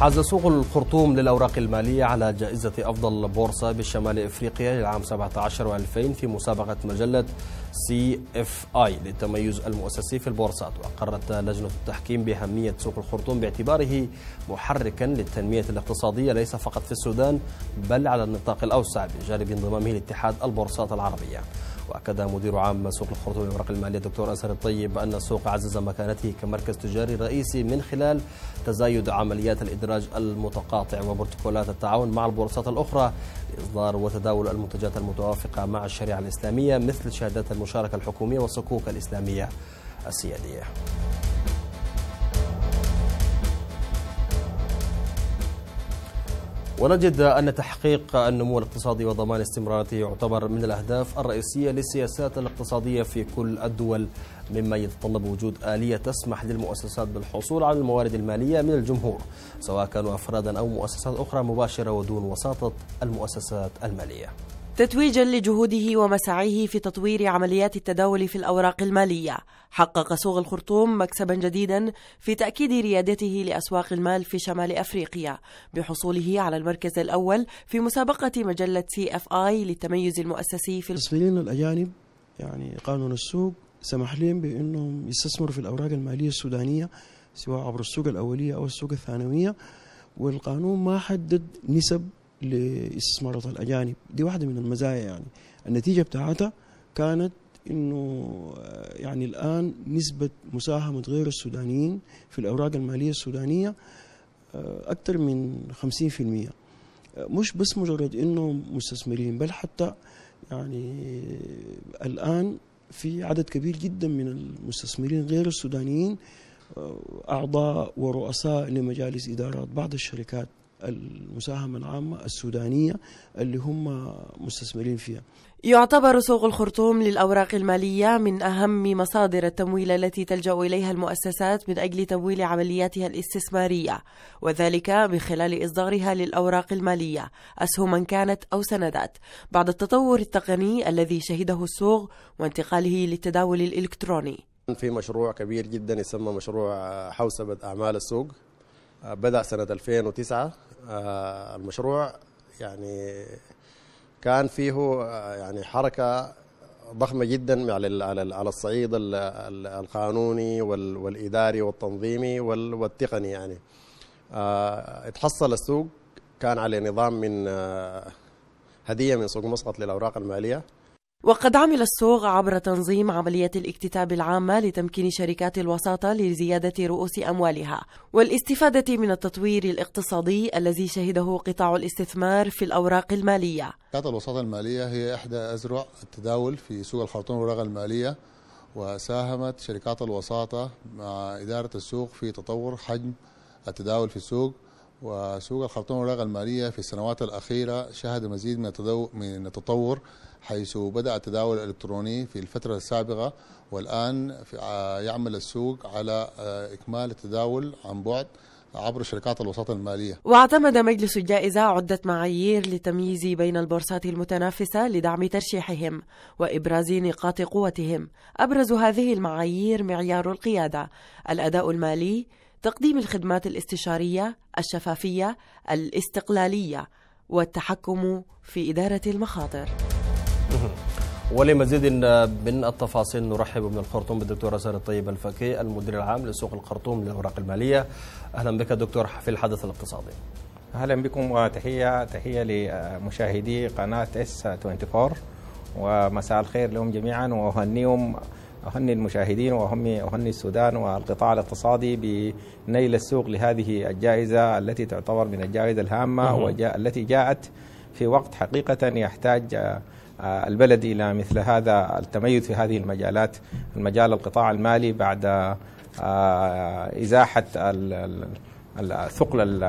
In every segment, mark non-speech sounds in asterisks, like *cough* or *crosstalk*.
حاز سوق الخرطوم للأوراق المالية على جائزة أفضل بورصة بالشمال إفريقيا للعام 17 و2000 في مسابقة مجلة سي اف اي للتميز المؤسسي في البورصات وأقرت لجنة التحكيم بأهمية سوق الخرطوم باعتباره محركا للتنمية الاقتصادية ليس فقط في السودان بل على النطاق الأوسع بجانب انضمامه لاتحاد البورصات العربية وأكد مدير عام سوق الخرطوم والأوراق المالية الدكتور أسهر الطيب أن السوق عزز مكانته كمركز تجاري رئيسي من خلال تزايد عمليات الإدراج المتقاطع وبروتوكولات التعاون مع البورصات الأخرى لإصدار وتداول المنتجات المتوافقة مع الشريعة الإسلامية مثل شهادات المشاركة الحكومية والصكوك الإسلامية السيادية ونجد أن تحقيق النمو الاقتصادي وضمان استمرارته يعتبر من الأهداف الرئيسية للسياسات الاقتصادية في كل الدول مما يتطلب وجود آلية تسمح للمؤسسات بالحصول على الموارد المالية من الجمهور سواء كانوا أفرادا أو مؤسسات أخرى مباشرة ودون وساطة المؤسسات المالية تتويجا لجهوده ومساعيه في تطوير عمليات التداول في الأوراق المالية حقق سوق الخرطوم مكسبا جديدا في تأكيد ريادته لأسواق المال في شمال أفريقيا بحصوله على المركز الأول في مسابقة مجلة سي اف اي للتميز المؤسسي في المسؤولين الأجانب يعني قانون السوق سمح لهم بأنهم يستثمروا في الأوراق المالية السودانية سواء عبر السوق الأولية أو السوق الثانوية والقانون ما حدد نسب لاستثمارات الاجانب دي واحده من المزايا يعني النتيجه بتاعتها كانت انه آه، يعني الان نسبه مساهمه غير السودانيين في الاوراق الماليه السودانيه آه، اكثر من 50% آه، مش بس مجرد انه مستثمرين بل حتى يعني الان في عدد كبير جدا من المستثمرين غير السودانيين اعضاء ورؤساء لمجالس ادارات بعض الشركات المساهمة العامة السودانية اللي هم مستثمرين فيها يعتبر سوق الخرطوم للأوراق المالية من أهم مصادر التمويل التي تلجأ إليها المؤسسات من أجل تمويل عملياتها الاستثمارية وذلك من خلال إصدارها للأوراق المالية أسهما كانت أو سندات بعد التطور التقني الذي شهده السوق وانتقاله للتداول الإلكتروني في مشروع كبير جدا يسمى مشروع حوسبة أعمال السوق آه، بدأ سنة 2009 آه، المشروع يعني كان فيه آه، يعني حركه ضخمه جدا على على الصعيد القانوني والاداري والتنظيمي والتقني يعني آه، اتحصل السوق كان على نظام من هديه من سوق مسقط للاوراق الماليه وقد عمل السوغ عبر تنظيم عملية الاكتتاب العامة لتمكين شركات الوساطة لزيادة رؤوس أموالها والاستفادة من التطوير الاقتصادي الذي شهده قطاع الاستثمار في الأوراق المالية شركات الوساطة المالية هي إحدى أزرع التداول في سوق الخرطوم والأوراق المالية وساهمت شركات الوساطة مع إدارة السوق في تطور حجم التداول في السوق وسوق الخرطوم والأوراق المالية في السنوات الأخيرة شهد مزيد من التطور حيث بدأ التداول الإلكتروني في الفترة السابقة والآن آه، يعمل السوق على آه، إكمال التداول عن بعد عبر شركات الوساطة المالية واعتمد مجلس الجائزة عدة معايير للتمييز بين البورصات المتنافسة لدعم ترشيحهم وإبراز نقاط قوتهم أبرز هذه المعايير معيار القيادة الأداء المالي تقديم الخدمات الاستشارية الشفافية الاستقلالية والتحكم في إدارة المخاطر *laughs* ولمزيد من التفاصيل نرحب من الخرطوم بالدكتور أسر الطيب الفكي المدير العام لسوق الخرطوم للأوراق المالية أهلا بك دكتور في الحدث الاقتصادي أهلا بكم وتحية تحية لمشاهدي قناة اس 24 ومساء الخير لهم جميعا وأهنيهم أهني المشاهدين وأهني أهني السودان والقطاع الاقتصادي بنيل السوق لهذه الجائزة التي تعتبر من الجائزة الهامة نعم. والتي جاءت في وقت حقيقة يحتاج آه، البلد إلى مثل هذا التميز في هذه المجالات المجال القطاع المالي بعد آه، آه، إزاحة الثقل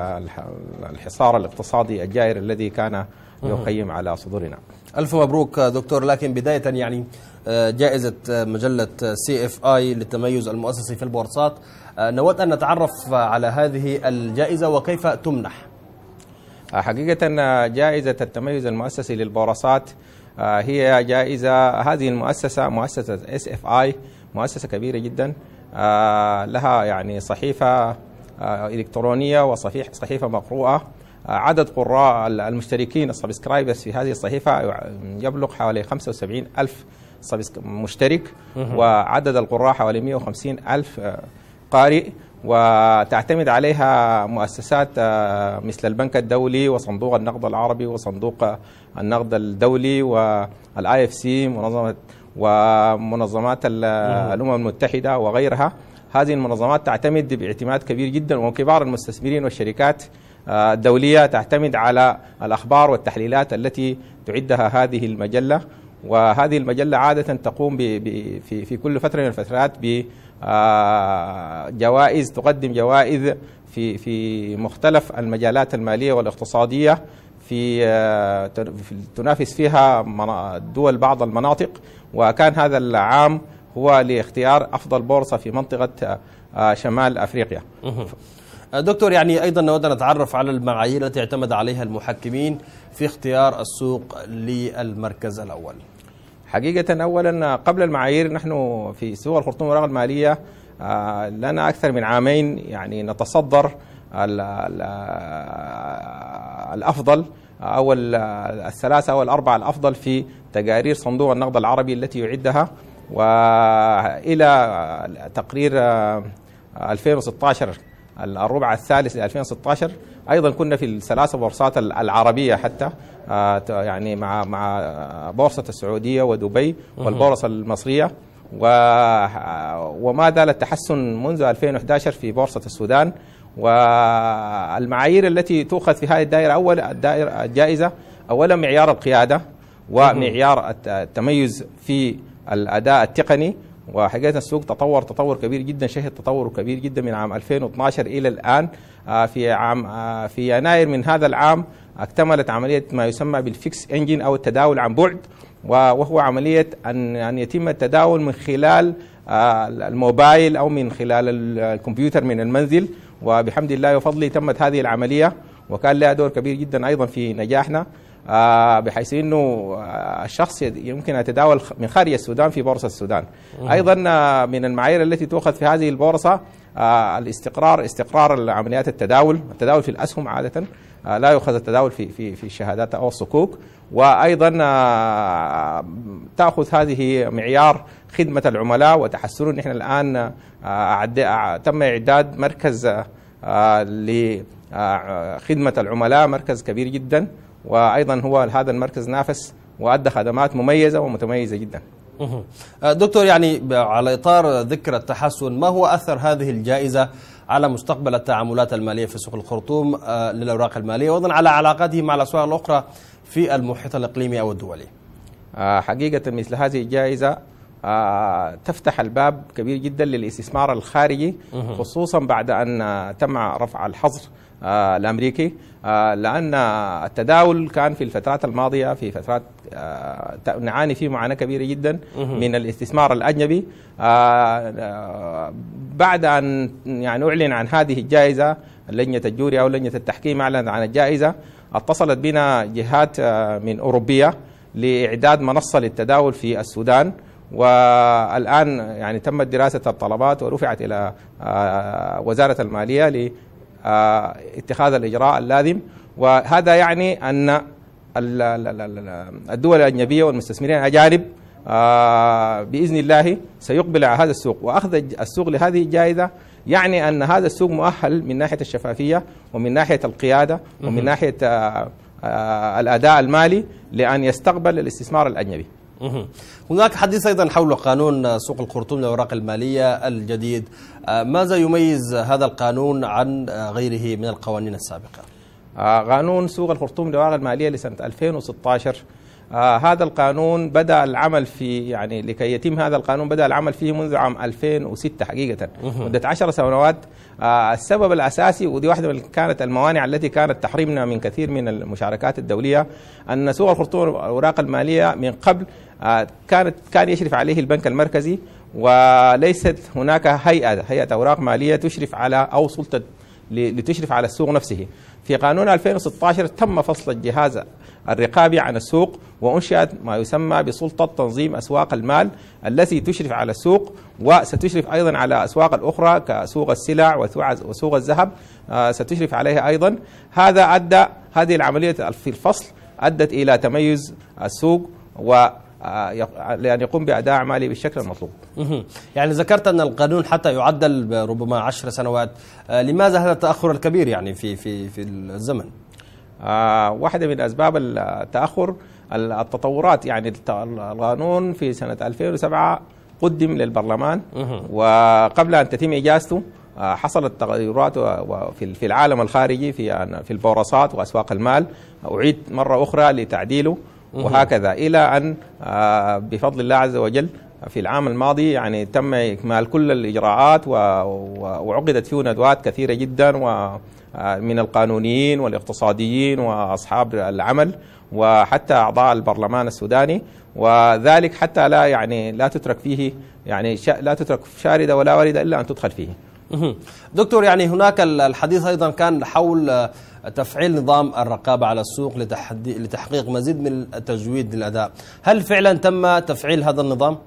الحصار الاقتصادي الجائر الذي كان يقيم على صدورنا ألف مبروك دكتور لكن بداية يعني جائزة مجلة سي اف اي للتميز المؤسسي في البورصات نود أن نتعرف على هذه الجائزة وكيف تمنح حقيقة جائزة التميز المؤسسي للبورصات آه، هي جائزة هذه المؤسسة مؤسسة اس اف اي مؤسسة كبيرة جدا آه، لها يعني صحيفة آه، إلكترونية وصحيفة مقروءة عدد قراء المشتركين السبسكرايبرز في هذه الصحيفة يبلغ حوالي 75 ألف مشترك وعدد القراء حوالي 150 ألف قارئ وتعتمد عليها مؤسسات مثل البنك الدولي وصندوق النقد العربي وصندوق النقد الدولي والاي اف سي منظمه ومنظمات نعم. الامم المتحده وغيرها هذه المنظمات تعتمد باعتماد كبير جدا وكبار المستثمرين والشركات آه، الدوليه تعتمد على الاخبار والتحليلات التي تعدها هذه المجله وهذه المجله عاده تقوم في في كل فتره من الفترات بجوائز آه، تقدم جوائز في في مختلف المجالات الماليه والاقتصاديه في آه، تنافس فيها دول بعض المناطق وكان هذا العام هو لاختيار افضل بورصه في منطقه آه، شمال افريقيا. دكتور يعني ايضا نود ان نتعرف على المعايير التي اعتمد عليها المحكمين في اختيار السوق للمركز الاول. حقيقه اولا قبل المعايير نحن في سوق الخرطوم والاوراق الماليه آه، لنا اكثر من عامين يعني نتصدر الافضل او الثلاثه او الاربعه الافضل في تقارير صندوق النقد العربي التي يعدها والى تقرير 2016 آه، الربع الثالث ل 2016 ايضا كنا في الثلاث بورصات العربيه حتى آه، يعني مع مع بورصه السعوديه ودبي والبورصه المصريه وما زال التحسن منذ 2011 في بورصه السودان والمعايير التي تؤخذ في هذه الدائرة أول الدائرة الجائزة أولا معيار القيادة ومعيار التميز في الأداء التقني وحقيقه السوق تطور تطور كبير جدا شهد تطور كبير جدا من عام 2012 الى الان آه، في عام آه، في يناير من هذا العام اكتملت عمليه ما يسمى بالفيكس انجن او التداول عن بعد وهو عمليه ان ان يتم التداول من خلال آه، الموبايل او من خلال الكمبيوتر من المنزل وبحمد الله وفضله تمت هذه العمليه وكان لها دور كبير جدا ايضا في نجاحنا آه، بحيث انه آه، الشخص يمكن يتداول من خارج السودان في بورصه السودان. ايضا آه، من المعايير التي تؤخذ في هذه البورصه الاستقرار استقرار عمليات التداول، التداول في الاسهم عاده آه، لا يؤخذ التداول في في في الشهادات او الصكوك وايضا آه، تاخذ هذه معيار خدمه العملاء وتحسنون نحن الان آه، تم اعداد مركز لخدمه العملاء مركز كبير جدا وايضا هو هذا المركز نافس وادى خدمات مميزه ومتميزه جدا. دكتور يعني على اطار ذكر التحسن ما هو اثر هذه الجائزه على مستقبل التعاملات المالية في سوق الخرطوم آه، للأوراق المالية وأيضا على علاقاته مع الأسواق الأخرى في المحيط الإقليمي أو الدولي آه، حقيقة مثل هذه الجائزة آه، تفتح الباب كبير جدا للاستثمار الخارجي خصوصا بعد أن تم رفع الحظر آه، الامريكي آه، لان التداول كان في الفترات الماضيه في فترات آه، نعاني فيه معاناه كبيره جدا من الاستثمار الاجنبي بعد ان يعني اعلن عن هذه الجائزه لجنه الجوري او لجنه التحكيم اعلنت عن الجائزه اتصلت بنا جهات من اوروبيه لاعداد منصه للتداول في السودان والان يعني تمت دراسه الطلبات ورفعت الى وزاره الماليه آه، اتخاذ الاجراء اللازم وهذا يعني ان الدول الاجنبيه والمستثمرين الاجانب آه، باذن الله سيقبل على هذا السوق واخذ السوق لهذه الجائزه يعني ان هذا السوق مؤهل من ناحيه الشفافيه ومن ناحيه القياده ومن ناحيه آه، الاداء المالي لان يستقبل الاستثمار الاجنبي هناك حديث أيضا حول قانون سوق الخرطوم للأوراق المالية الجديد آه، ماذا يميز هذا القانون عن آه، غيره من القوانين السابقة؟ آه، قانون سوق الخرطوم للأوراق المالية لسنة 2016 آه هذا القانون بدا العمل في يعني لكي يتم هذا القانون بدا العمل فيه منذ عام 2006 حقيقه مده 10 سنوات آه السبب الاساسي ودي واحده من كانت الموانع التي كانت تحرمنا من كثير من المشاركات الدوليه ان سوق الخرطوم الاوراق الماليه من قبل آه كانت كان يشرف عليه البنك المركزي وليست هناك هيئه هيئه اوراق ماليه تشرف على او سلطه لتشرف على السوق نفسه في قانون 2016 تم فصل الجهاز الرقابي عن السوق وأنشئت ما يسمى بسلطة تنظيم أسواق المال التي تشرف على السوق وستشرف أيضا على أسواق الأخرى كسوق السلع وسوق الذهب آه، ستشرف عليها أيضا هذا أدى هذه العملية في الفصل أدت إلى تميز السوق و آه، لأن يقوم بأداء أعماله بالشكل المطلوب يعني ذكرت أن القانون حتى يعدل ربما عشر سنوات آه، لماذا هذا التأخر الكبير يعني في, في, في الزمن؟ آه، واحدة من أسباب التأخر التطورات يعني القانون في سنة 2007 قدم للبرلمان وقبل أن تتم إجازته آه، حصلت تغيرات في العالم الخارجي في في البورصات واسواق المال اعيد مره اخرى لتعديله وهكذا الى ان آه، بفضل الله عز وجل في العام الماضي يعني تم إكمال كل الإجراءات وعقدت فيه ندوات كثيرة جدا من القانونيين والاقتصاديين وأصحاب العمل وحتى أعضاء البرلمان السوداني وذلك حتى لا يعني لا تترك فيه يعني لا تترك شاردة ولا واردة إلا أن تدخل فيه دكتور يعني هناك الحديث أيضا كان حول تفعيل نظام الرقابة على السوق لتحقيق مزيد من التجويد للأداء هل فعلا تم تفعيل هذا النظام؟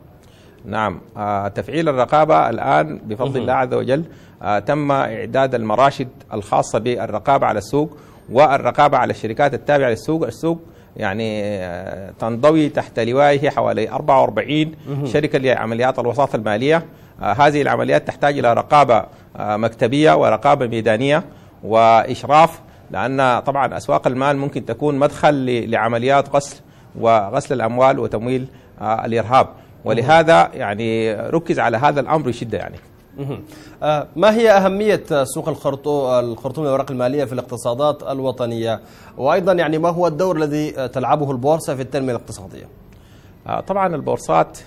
نعم آه، تفعيل الرقابة الآن بفضل الله عز وجل آه، تم إعداد المراشد الخاصة بالرقابة على السوق والرقابة على الشركات التابعة للسوق السوق يعني آه، تنضوي تحت لوائه حوالي 44 شركة لعمليات الوساطة المالية هذه العمليات تحتاج إلى رقابة مكتبية ورقابة ميدانية وإشراف لأن طبعا أسواق المال ممكن تكون مدخل لعمليات غسل وغسل الأموال وتمويل الإرهاب ولهذا يعني ركز على هذا الامر بشده يعني آه، ما هي أهمية سوق الخرطوم الأوراق المالية في الاقتصادات الوطنية وأيضا يعني ما هو الدور الذي تلعبه البورصة في التنمية الاقتصادية آه، طبعا البورصات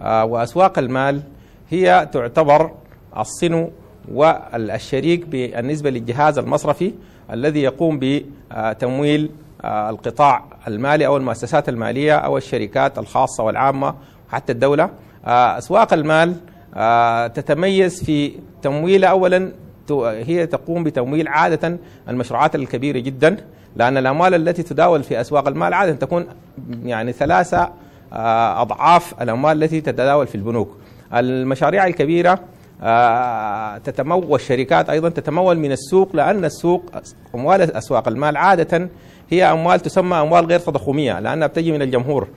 آه، وأسواق المال هي تعتبر الصنو والشريك بالنسبة للجهاز المصرفي الذي يقوم بتمويل القطاع المالي أو المؤسسات المالية أو الشركات الخاصة والعامة حتى الدولة آه، أسواق المال آه، تتميز في تمويلها أولا هي تقوم بتمويل عادة المشروعات الكبيرة جدا لأن الأموال التي تداول في أسواق المال عادة تكون يعني ثلاثة آه، أضعاف الأموال التي تتداول في البنوك المشاريع الكبيرة تتمول الشركات أيضا تتمول من السوق لأن السوق أموال أسواق المال عادة هي اموال تسمى اموال غير تضخميه لانها بتجي من الجمهور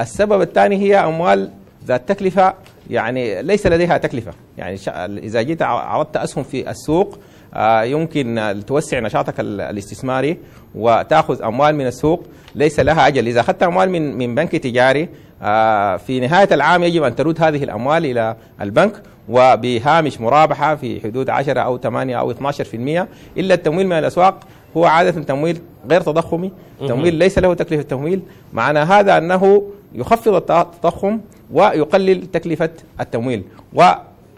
السبب الثاني هي اموال ذات تكلفه يعني ليس لديها تكلفه يعني اذا جيت عرضت اسهم في السوق آه، يمكن توسع نشاطك الاستثماري وتاخذ اموال من السوق ليس لها اجل اذا اخذت اموال من من بنك تجاري آه، في نهايه العام يجب ان ترد هذه الاموال الى البنك وبهامش مرابحه في حدود 10 او 8 او 12% الا التمويل من الاسواق هو عادة تمويل غير تضخمي تمويل ليس له تكلفة تمويل معنى هذا أنه يخفض التضخم ويقلل تكلفة التمويل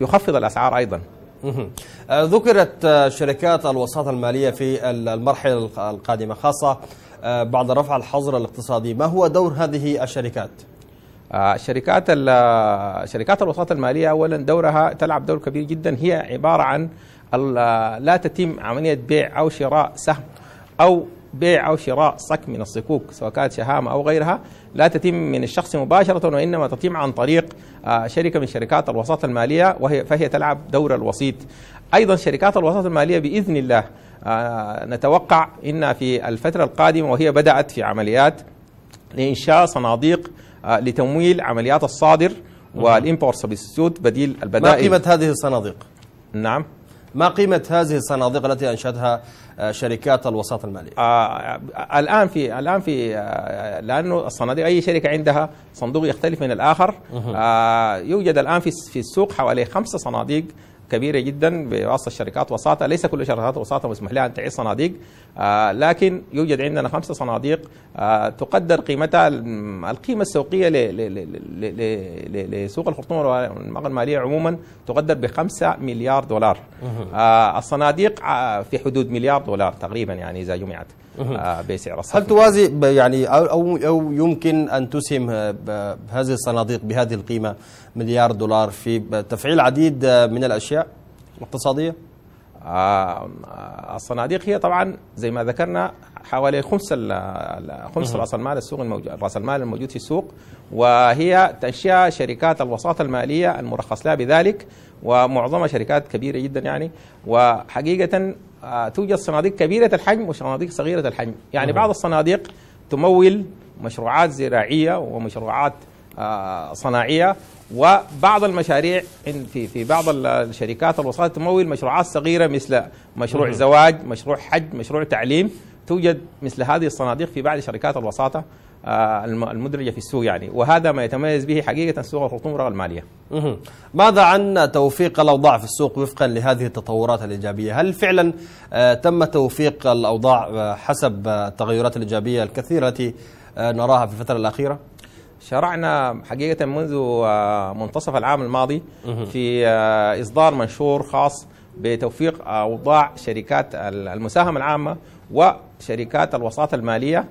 ويخفض الأسعار أيضا آه، ذكرت آه، شركات الوساطة المالية في المرحلة القادمة خاصة آه، بعد رفع الحظر الاقتصادي ما هو دور هذه الشركات؟ شركات شركات الوساطة المالية أولا دورها تلعب دور كبير جدا هي عبارة عن لا تتم عملية بيع أو شراء سهم أو بيع أو شراء صك من الصكوك سواء كانت شهامة أو غيرها لا تتم من الشخص مباشرة وإنما تتم عن طريق آه، شركة من شركات الوساطة المالية وهي فهي تلعب دور الوسيط أيضا شركات الوساطة المالية بإذن الله آه، نتوقع أن في الفترة القادمة وهي بدأت في عمليات لإنشاء صناديق آه، لتمويل عمليات الصادر نعم. والإمبورت بديل البدائل ما قيمة هذه الصناديق؟ نعم ما قيمة هذه الصناديق التي أنشدها آه، شركات الوساطة المالية؟ آه،, آه الآن في الآن في آه لأنه الصناديق أي شركة عندها صندوق يختلف من الآخر آه يوجد الآن في في السوق حوالي خمسة صناديق كبيره جدا بواسطه الشركات وساطه ليس كل شركات وساطه مسموح لها ان تعيش صناديق آه، لكن يوجد عندنا خمسه صناديق آه، تقدر قيمتها القيمه السوقيه لسوق الخرطوم والمقر الماليه عموما تقدر ب 5 مليار دولار آه، الصناديق في حدود مليار دولار تقريبا يعني اذا جمعت بسعر الصرف هل توازي يعني او او يمكن ان تسهم هذه الصناديق بهذه القيمه مليار دولار في تفعيل العديد من الأشياء الاقتصادية آه، الصناديق هي طبعا زي ما ذكرنا حوالي خمس خمس راس المال السوق الموجود راس المال الموجود في السوق وهي تنشا شركات الوساطه الماليه المرخص لها بذلك ومعظمها شركات كبيره جدا يعني وحقيقه آه، توجد صناديق كبيره الحجم وصناديق صغيره الحجم يعني بعض الصناديق تمول مشروعات زراعيه ومشروعات آه، صناعيه وبعض المشاريع في في بعض الشركات الوساطه تمول مشروعات صغيره مثل مشروع زواج، مشروع حج، مشروع تعليم، توجد مثل هذه الصناديق في بعض شركات الوساطه آه، المدرجه في السوق يعني وهذا ما يتميز به حقيقه سوق الخرطوم رغم الماليه. ماذا عن توفيق الاوضاع في السوق وفقا لهذه التطورات الايجابيه؟ هل فعلا آه، تم توفيق الاوضاع آه، حسب التغيرات الايجابيه الكثيره التي نراها في الفتره الاخيره؟ شرعنا حقيقة منذ آه، منتصف العام الماضي في آه، إصدار منشور خاص بتوفيق آه، أوضاع شركات المساهمة العامة وشركات الوساطة المالية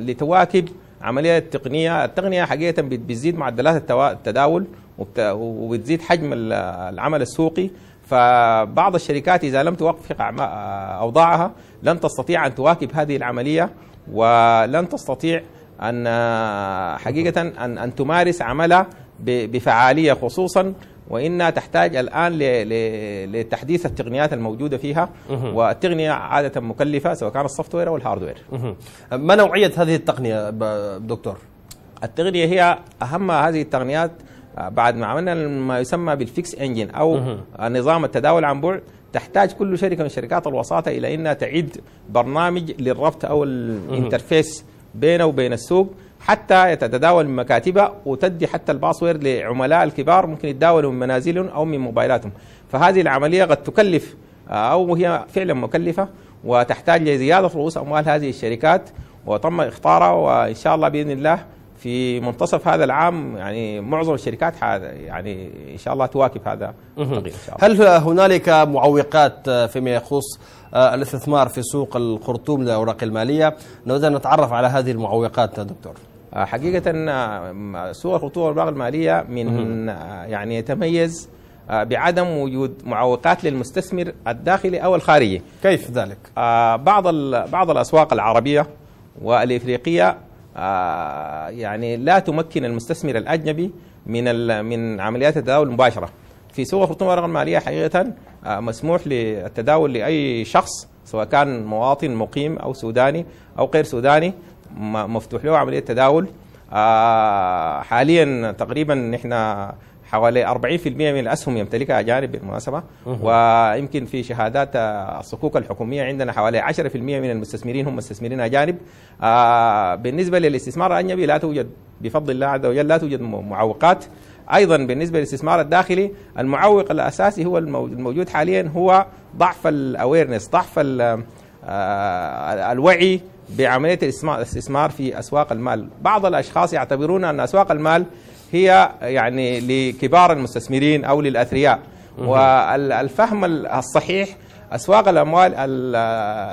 لتواكب عملية التقنية التقنية حقيقة بتزيد معدلات التداول وبتزيد حجم العمل السوقي فبعض الشركات إذا لم توفق أوضاعها لن تستطيع أن تواكب هذه العملية ولن تستطيع ان حقيقه ان ان تمارس عملها بفعاليه خصوصا وانها تحتاج الان لتحديث التقنيات الموجوده فيها والتقنيه عاده مكلفه سواء كان السوفت وير او الهارد وير. ما نوعيه هذه التقنيه دكتور؟ التقنيه هي اهم هذه التقنيات آه، بعد ما عملنا ما يسمى بالفيكس انجن او نظام التداول عن بعد تحتاج كل شركه من شركات الوساطه الى انها تعيد برنامج للربط او الانترفيس بينه وبين السوق حتى تتداول من مكاتبها وتدي حتى الباسورد لعملاء الكبار ممكن يتداولوا من منازلهم او من موبايلاتهم فهذه العمليه قد تكلف آه، او هي فعلا مكلفه وتحتاج لزياده رؤوس اموال هذه الشركات وتم اختارها وان شاء الله باذن الله في منتصف هذا العام يعني معظم الشركات يعني ان شاء الله تواكب هذا التغيير إن شاء الله. هل هنالك معوقات فيما يخص آه، الاستثمار في سوق الخرطوم للاوراق الماليه؟ نريد ان نتعرف على هذه المعوقات دكتور. آه، حقيقه آه، سوق الخرطوم والاوراق الماليه من يعني يتميز بعدم وجود معوقات للمستثمر الداخلي او الخارجي. كيف ذلك؟ بعض بعض الاسواق العربيه والافريقيه آه، يعني لا تمكن المستثمر الاجنبي من من عمليات التداول المباشره في سوق الخرطوم الورقه الماليه حقيقه آه، مسموح للتداول لاي شخص سواء كان مواطن مقيم او سوداني او غير سوداني مفتوح له عمليه تداول آه، حاليا تقريبا نحن حوالي 40% من الاسهم يمتلكها اجانب بالمناسبه ويمكن في شهادات الصكوك الحكوميه عندنا حوالي 10% من المستثمرين هم مستثمرين اجانب آه، بالنسبه للاستثمار الاجنبي لا توجد بفضل الله عز وجل لا توجد معوقات ايضا بالنسبه للاستثمار الداخلي المعوق الاساسي هو الموجود حاليا هو ضعف الاويرنس ضعف آه، الوعي بعمليه الاستثمار في اسواق المال، بعض الاشخاص يعتبرون ان اسواق المال هي يعني لكبار المستثمرين او للاثرياء والفهم الصحيح اسواق الاموال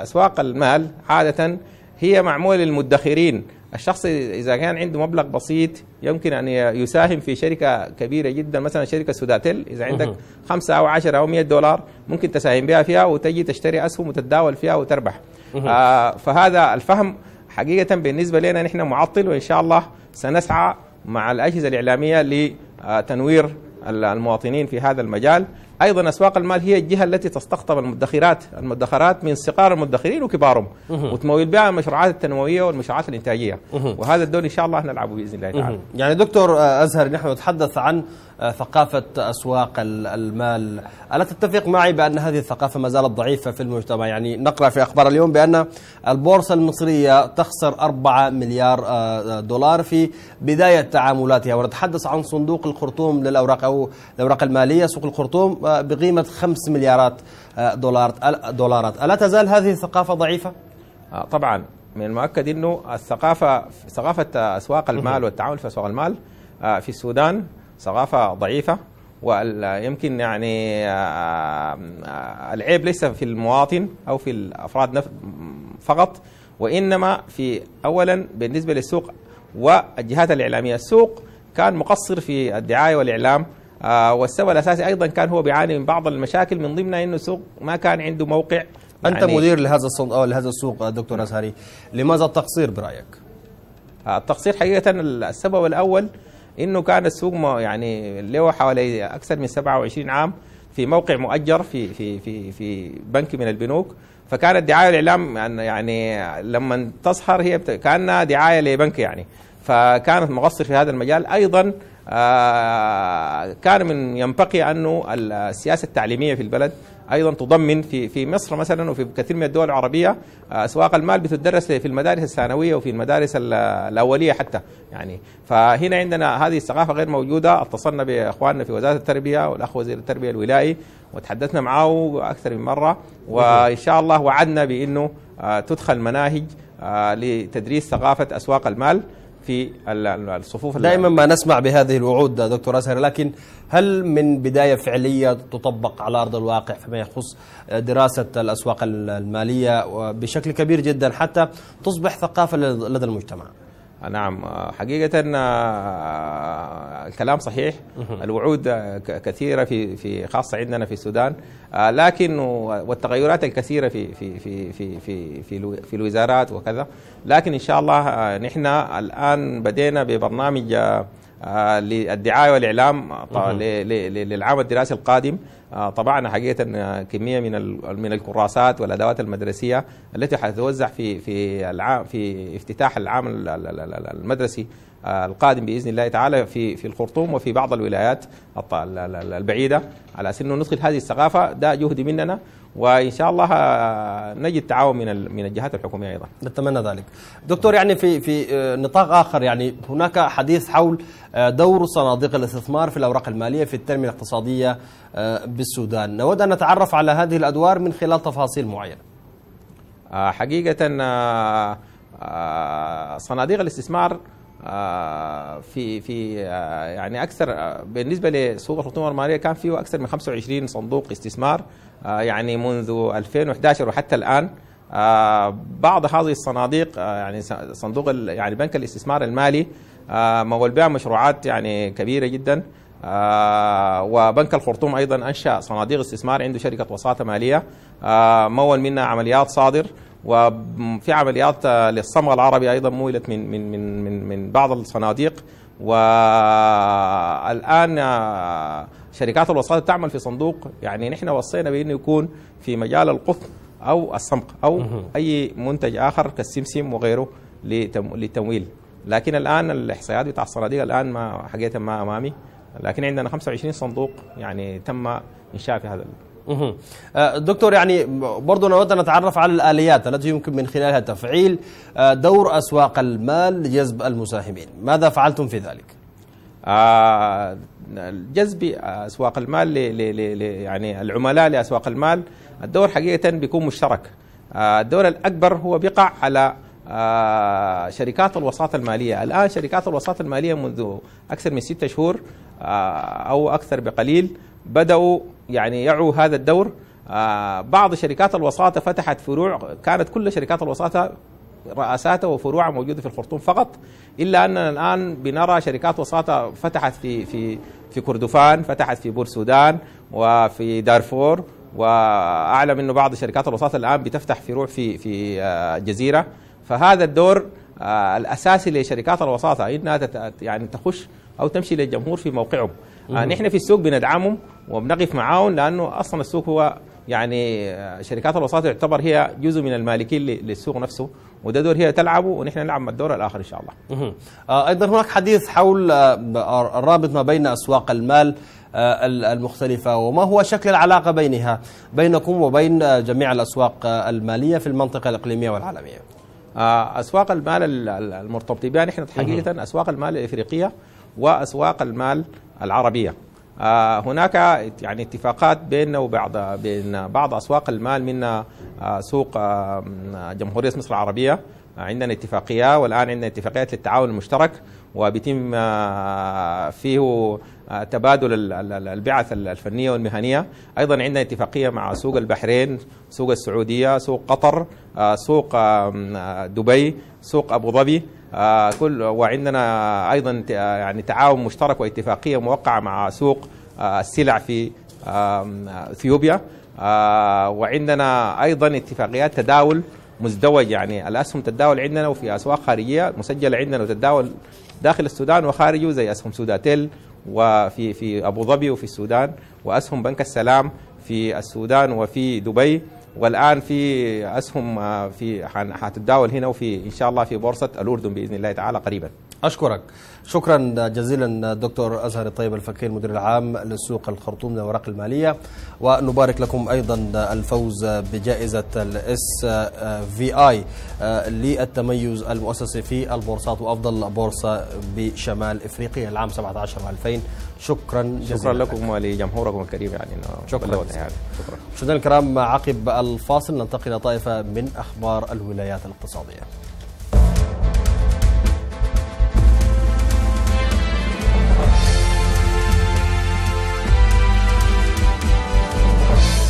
اسواق المال عاده هي معموله للمدخرين الشخص اذا كان عنده مبلغ بسيط يمكن ان يساهم في شركه كبيره جدا مثلا شركه سوداتيل اذا عندك خمسة او عشرة او 100 دولار ممكن تساهم بها فيها وتجي تشتري اسهم وتتداول فيها وتربح آه فهذا الفهم حقيقه بالنسبه لنا نحن معطل وان شاء الله سنسعى مع الاجهزه الاعلاميه لتنوير المواطنين في هذا المجال ايضا اسواق المال هي الجهه التي تستقطب المدخرات المدخرات من صغار المدخرين وكبارهم وتمويل بها المشروعات التنمويه والمشروعات الانتاجيه وهذا الدور ان شاء الله نلعبه باذن الله تعالى يعني دكتور آه، ازهر نحن نتحدث عن آه، ثقافة أسواق المال ألا تتفق معي بأن هذه الثقافة ما زالت ضعيفة في المجتمع يعني نقرأ في أخبار اليوم بأن البورصة المصرية تخسر 4 مليار آه، دولار في بداية تعاملاتها ونتحدث عن صندوق الخرطوم للأوراق أو الأوراق المالية سوق الخرطوم آه، بقيمة 5 مليارات دولار دولارات ألا تزال هذه الثقافة ضعيفة؟ طبعا من المؤكد انه الثقافه ثقافه اسواق المال والتعامل في اسواق المال في السودان ثقافه ضعيفه ويمكن يعني آه، آه، العيب ليس في المواطن او في الافراد فقط وانما في اولا بالنسبه للسوق والجهات الاعلاميه السوق كان مقصر في الدعايه والاعلام آه، والسبب الاساسي ايضا كان هو بيعاني من بعض المشاكل من ضمنها انه السوق ما كان عنده موقع انت يعني مدير لهذا او لهذا السوق دكتور ازهري لماذا التقصير برايك التقصير حقيقه السبب الاول انه كان السوق يعني له حوالي اكثر من 27 عام في موقع مؤجر في في في في بنك من البنوك فكانت دعايه الاعلام يعني, يعني لما تصهر هي كانها دعايه لبنك يعني فكانت مقصر في هذا المجال ايضا آه، كان من ينبغي انه السياسه التعليميه في البلد ايضا تضمن في في مصر مثلا وفي كثير من الدول العربيه آه، اسواق المال بتدرس في المدارس الثانويه وفي المدارس الاوليه حتى يعني فهنا عندنا هذه الثقافه غير موجوده اتصلنا باخواننا في وزاره التربيه والاخ وزير التربيه الولائي وتحدثنا معه اكثر من مره وان شاء الله وعدنا بانه آه، تدخل مناهج آه، لتدريس ثقافه اسواق المال في الصفوف دائما ما نسمع بهذه الوعود دكتور أسهر لكن هل من بداية فعلية تطبق على أرض الواقع فيما يخص دراسة الأسواق المالية بشكل كبير جدا حتى تصبح ثقافة لدى المجتمع نعم حقيقة آه، الكلام صحيح الوعود كثيره في في خاصه عندنا في السودان آه، لكن والتغيرات الكثيره في في في في في في, في الوزارات وكذا لكن ان شاء الله آه، نحن الان بدينا ببرنامج آه، للدعايه والاعلام للعام الدراسي القادم طبعنا حقيقه كميه من من الكراسات والادوات المدرسيه التي حتتوزع في في العام في افتتاح العام المدرسي آه، القادم باذن الله تعالى في في الخرطوم وفي بعض الولايات البعيده على اساس انه ندخل هذه الثقافه ده جهد مننا وان شاء الله آه، نجد تعاون من من الجهات الحكوميه ايضا. نتمنى ذلك. دكتور يعني في في آه، نطاق اخر يعني هناك حديث حول دور صناديق الاستثمار في الاوراق الماليه في التنميه الاقتصاديه بالسودان، نود ان نتعرف على هذه الادوار من خلال تفاصيل معينه. حقيقه صناديق الاستثمار في في آه، يعني اكثر آه، بالنسبه لسوق الخطوط الماليه كان فيه اكثر من 25 صندوق استثمار آه، يعني منذ 2011 وحتى الان بعض هذه الصناديق يعني صندوق يعني بنك الاستثمار المالي مول بها مشروعات يعني كبيره جدا آه وبنك الخرطوم ايضا انشا صناديق استثمار عنده شركه وساطه ماليه آه مول منها عمليات صادر وفي عمليات للصمغ العربي ايضا مولت من من من من, من بعض الصناديق والان آه، شركات الوساطه تعمل في صندوق يعني نحن وصينا بانه يكون في مجال القطن او الصمغ او اي منتج اخر كالسمسم وغيره للتمويل لكن الان الاحصائيات بتاع الصناديق الان ما حقيقه ما امامي لكن عندنا 25 صندوق يعني تم انشاء في هذا آه، دكتور يعني برضو نود أن نتعرف على الآليات التي يمكن من خلالها تفعيل آه، دور أسواق المال لجذب المساهمين ماذا فعلتم في ذلك؟ آه، جذب أسواق المال ل ل ل يعني العملاء لأسواق المال الدور حقيقة بيكون مشترك الدور الأكبر هو بيقع على شركات الوساطة المالية الآن شركات الوساطة المالية منذ أكثر من ستة شهور أو أكثر بقليل بدأوا يعني يعو هذا الدور آه، بعض شركات الوساطه فتحت فروع كانت كل شركات الوساطه رئاساتها وفروعها موجوده في الخرطوم فقط الا اننا الان بنرى شركات وساطه فتحت في في في كردفان فتحت في بور سودان وفي دارفور واعلم انه بعض شركات الوساطه الان بتفتح فروع في في الجزيره آه، فهذا الدور آه، الاساسي لشركات الوساطه انها يعني تخش او تمشي للجمهور في موقعهم نحن في السوق بندعمهم وبنقف معاهم لانه اصلا السوق هو يعني شركات الوساطه تعتبر هي جزء من المالكين للسوق نفسه وده دور هي تلعبه ونحن نلعب مع الدور الاخر ان شاء الله. آه، ايضا هناك حديث حول آه، الرابط ما بين اسواق المال آه، المختلفه وما هو شكل العلاقه بينها بينكم وبين جميع الاسواق الماليه في المنطقه الاقليميه والعالميه. اسواق المال المرتبطه بها نحن حقيقه اسواق المال الافريقيه واسواق المال العربيه آه، هناك يعني اتفاقات بيننا وبعض بين بعض اسواق المال من آه، سوق جمهوريه مصر العربيه عندنا اتفاقيه والان عندنا اتفاقيات للتعاون المشترك وبيتم آه، فيه تبادل البعث الفنيه والمهنيه ايضا عندنا اتفاقيه مع سوق البحرين سوق السعوديه سوق قطر سوق دبي سوق ابو ظبي آه، كل وعندنا ايضا آه، يعني تعاون مشترك واتفاقيه موقعه مع سوق آه، السلع في اثيوبيا وعندنا ايضا اتفاقيات تداول مزدوج يعني الاسهم تتداول عندنا وفي اسواق خارجيه مسجله عندنا وتتداول داخل السودان وخارجه زي اسهم سوداتيل وفي في ابو ظبي وفي السودان واسهم بنك السلام في السودان وفي دبي والان في اسهم آه، في حتتداول هنا وفي ان شاء الله في بورصه الاردن باذن الله تعالى قريبا أشكرك شكرا جزيلا دكتور أزهر الطيب الفكي المدير العام للسوق الخرطوم للأوراق المالية ونبارك لكم أيضا الفوز بجائزة الاس في اي للتميز المؤسسي في البورصات وأفضل بورصة بشمال إفريقيا العام 17 و2000 شكرا جزيلا شكرا لكم ولجمهوركم الكريم يعني شكرا يعني. شكرا شكرا الكرام عقب الفاصل ننتقل طائفة من أخبار الولايات الاقتصادية